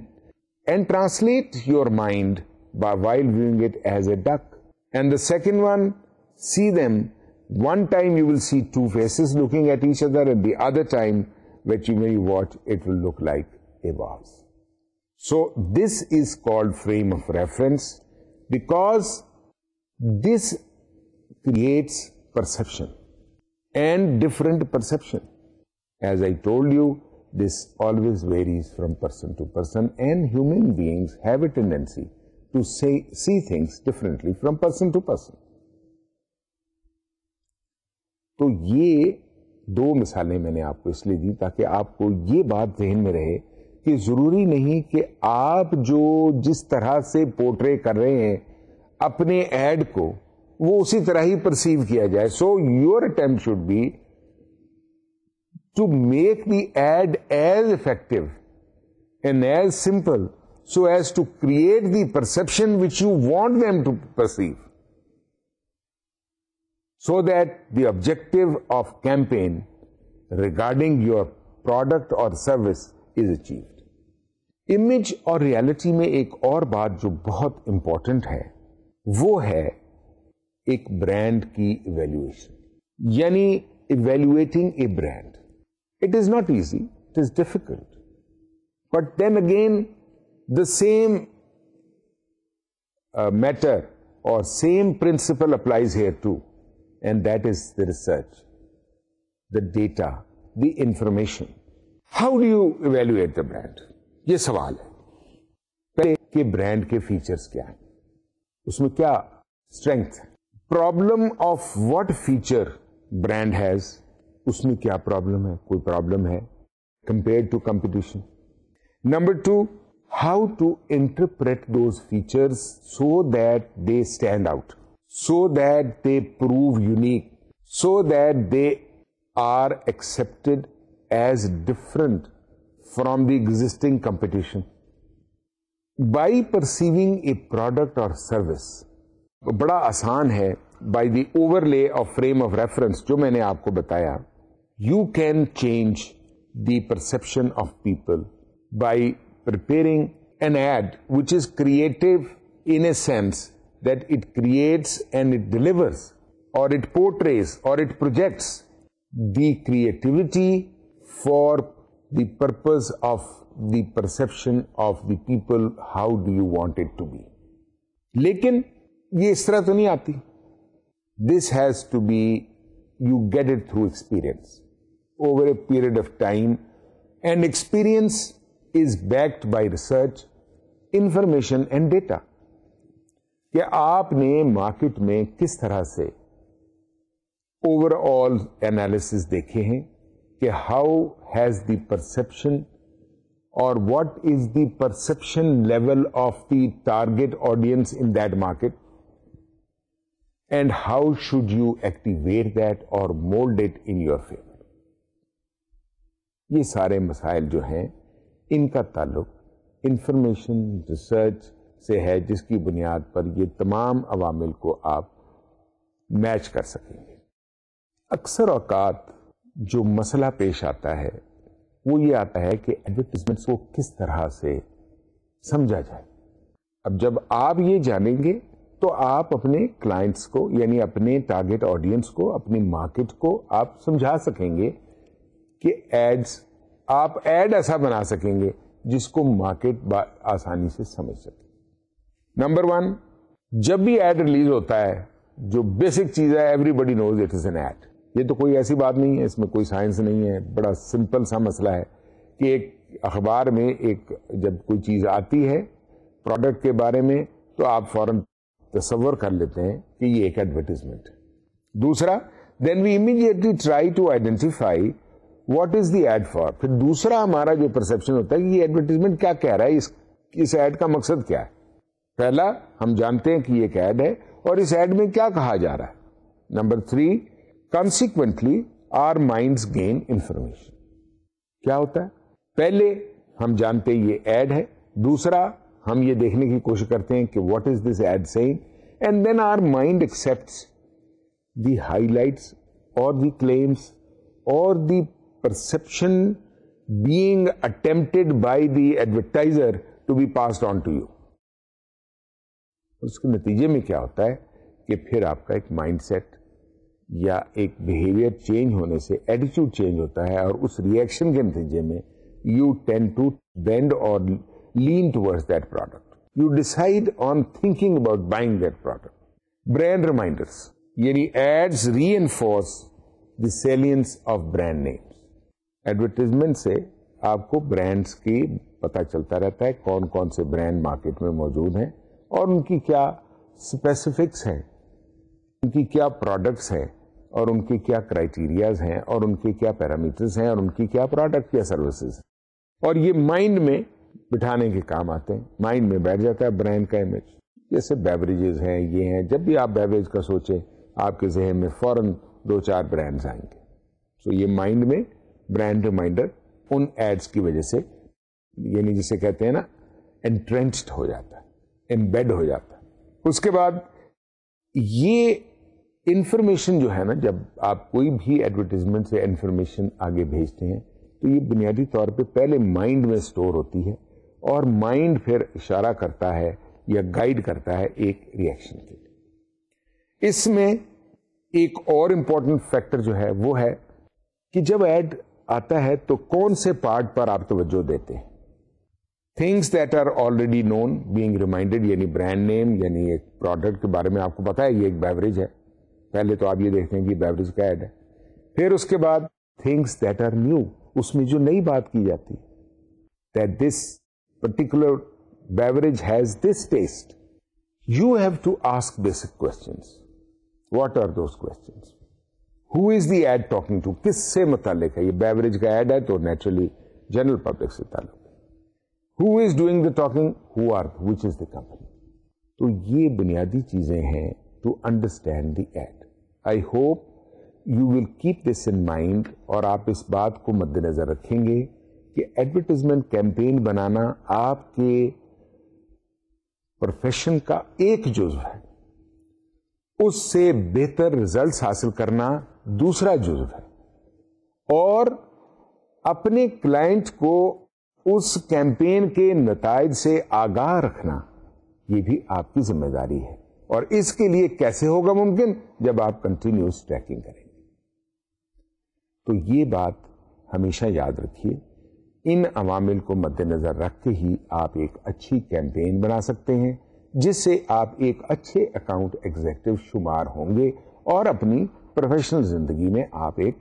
and translate your mind by while viewing it as a duck and the second one see them, one time you will see two faces looking at each other and the other time, whichever you watch, it will look like a vase. So this is called frame of reference because this creates perception and different perception. As I told you, this always varies from person to person and human beings have a tendency to say, see things differently from person to person. तो ये दो मिसालें मैंने आपको इसलिए दी ताकि आपको ये बात जहन में रहे कि ज़रूरी नहीं कि आप जो जिस तरह से पोर्ट्रे कर रहे हैं अपने एड को वो उसी तरह ही परसीव किया जाए so your attempt should be to make the ad as effective and as simple so as to create the perception which you want them to perceive so that the objective of campaign regarding your product or service is achieved. Image और रियलिटी में एक और बात जो बहुत इंपॉर्टेंट है वो है एक ब्रांड की इवेल्युएशन यानी evaluating a brand it is not easy it is difficult but then again the same matter or same principle applies here to and that is the research, the data, the information. How do you evaluate the brand ये सवाल है पहले के ब्रांड के फीचर्स क्या हैं उसमें क्या strength problem of what feature brand has उसमें क्या प्रॉब्लम है कोई प्रॉब्लम है compare to competition number two how to interpret those features so that they stand out so that they prove unique, so that they are accepted as different from the existing competition. By perceiving a product or service, बड़ा आसान है by the overlay of frame of reference जो मैंने आपको बताया you can change the perception of people by preparing an ad which is creative in a sense that it creates and it delivers or it portrays or it projects the creativity for the purpose of the perception of the people how do you want it to be lekin ye is tarah to nahi this has to be you get it through experience over a period of time and experience is backed by research information and data कि आपने मार्केट में किस तरह से ओवरऑल एनालिसिस देखे हैं कि how has the perception or what is the perception level of the target audience in that market and how should you activate that or mould it in your favour ये सारे मसाइल जो हैं इनका ताल्लुक इंफॉर्मेशन रिसर्च से है जिसकी बुनियाद पर ये तमाम अवामिल को आप मैच कर सकेंगे अक्सर अवकात जो मसला पेश आता है वो ये आता है कि एडवर्टिजमेंट्स को किस तरह से समझा जाए अब जब आप ये जानेंगे तो आप अपने क्लाइंट्स को यानी अपने टारगेट ऑडियंस को अपनी मार्केट को आप समझा सकेंगे कि एड्स आप एड ऐसा बना सकेंगे जिसको मार्केट आसानी से समझ सके नंबर वन जब भी एड रिलीज होता है जो बेसिक चीज है everybody knows it is an ad ये तो कोई ऐसी बात नहीं है इसमें कोई साइंस नहीं है बड़ा सिंपल सा मसला है कि एक अखबार में एक जब कोई चीज आती है प्रोडक्ट के बारे में तो आप फौरन तस्वर कर लेते हैं कि ये एक एडवर्टीजमेंट है दूसरा then we immediately try to identify what is the ad for फिर दूसरा हमारा जो परसेप्शन होता है कि ये एडवर्टीजमेंट क्या कह रहा है इस इस एड का मकसद क्या है पहला हम जानते हैं कि एक ऐड है और इस ऐड में क्या कहा जा रहा है number three consequently our mind gain information क्या होता है पहले हम जानते हैं ये ऐड है दूसरा हम ये देखने की कोशिश करते हैं कि what is this ad saying and then our mind accept the highlights or the claims or the perception being attempted by the advertiser to be passed on to you उसके नतीजे में क्या होता है कि फिर आपका एक माइंडसेट या एक बिहेवियर चेंज होने से एटीट्यूड चेंज होता है और उस रिएक्शन के नतीजे में you ten to bend or lean towards that product you decide on thinking about buying that product brand reminders यानी ads reinforce the salience of brand names advertisement से आपको ब्रांड्स की पता चलता रहता है कौन कौन से ब्रांड मार्केट में मौजूद हैं और उनकी क्या स्पेसिफिक्स हैं उनकी क्या प्रोडक्ट्स हैं और उनके क्या क्राइटेरियाज हैं और उनके क्या पैरामीटर्स हैं और उनकी क्या प्रोडक्ट या सर्विसेज और ये माइंड में बिठाने के काम आते हैं माइंड में बैठ जाता है ब्रांड का इमेज जैसे बेवरेजेस हैं ये हैं जब भी आप बेवरेज का सोचें आपके जहन में फौरन दो चार ब्रांड्स आएंगे सो so ये माइंड में ब्रांड रिमाइंडर उन एड्स की वजह से यानी जिसे कहते हैं ना एंट्रेंस्ड हो जाता है एम्बेड हो जाता है उसके बाद ये इन्फॉर्मेशन जो है ना जब आप कोई भी एडवर्टीजमेंट से इंफॉर्मेशन आगे भेजते हैं तो ये बुनियादी तौर पे पहले माइंड में स्टोर होती है और माइंड फिर इशारा करता है या गाइड करता है एक रिएक्शन के लिए इसमें एक और इंपॉर्टेंट फैक्टर जो है वो है कि जब एड आता है तो कौन से पार्ट पर आप तवज्जो देते हैं things that are already known being reminded यानी ब्रांड नेम यानी एक प्रोडक्ट के बारे में आपको पता है ये एक बेवरेज है पहले तो आप ये देखते हैं कि बेवरेज का ऐड है फिर उसके बाद थिंग्स दैट आर न्यू उसमें जो नई बात की जाती that this particular beverage has this taste you have to ask basic question what are those question who is the ad talking to किस से मुतालिक है ये बेवरेज का एड है तो नेचुरली जनरल पब्लिक से ताल्लुक who is doing the talking who are which is the company तो ये बुनियादी चीजें हैं to understand the ad I hope you will keep this in mind और आप इस बात को मद्देनजर रखेंगे कि एडवर्टीजमेंट कैंपेन बनाना आपके प्रोफेशन का एक जुज्व है उससे बेहतर रिजल्ट्स हासिल करना दूसरा जुज्व है और अपने क्लाइंट को उस कैंपेन के नतज से आगाह रखना ये भी आपकी जिम्मेदारी है और इसके लिए कैसे होगा मुमकिन जब आप कंटिन्यूस ट्रैकिंग करेंगे तो ये बात हमेशा याद रखिए इन अवामिल को मद्देनजर रख के ही आप एक अच्छी कैंपेन बना सकते हैं जिससे आप एक अच्छे अकाउंट एग्जेक्टिव शुमार होंगे और अपनी प्रोफेशनल जिंदगी में आप एक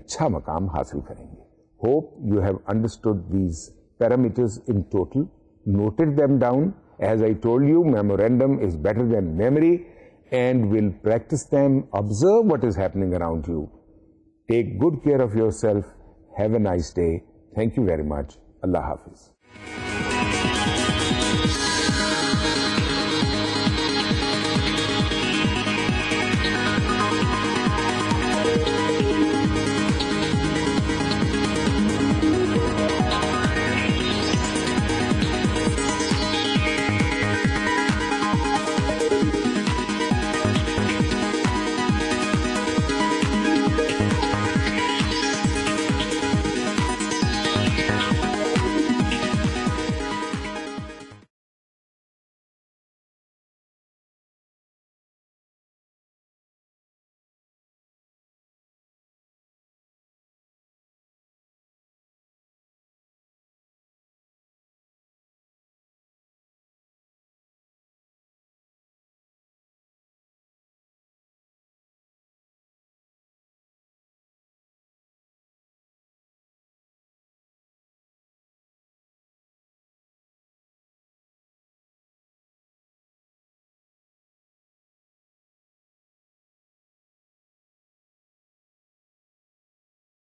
अच्छा मकाम हासिल करेंगे Hope you have understood these parameters in total, noted them down. As I told you, memorandum is better than memory and will practice them, observe what is happening around you. Take good care of yourself. Have a nice day. Thank you very much. Allah Hafiz. Thank you.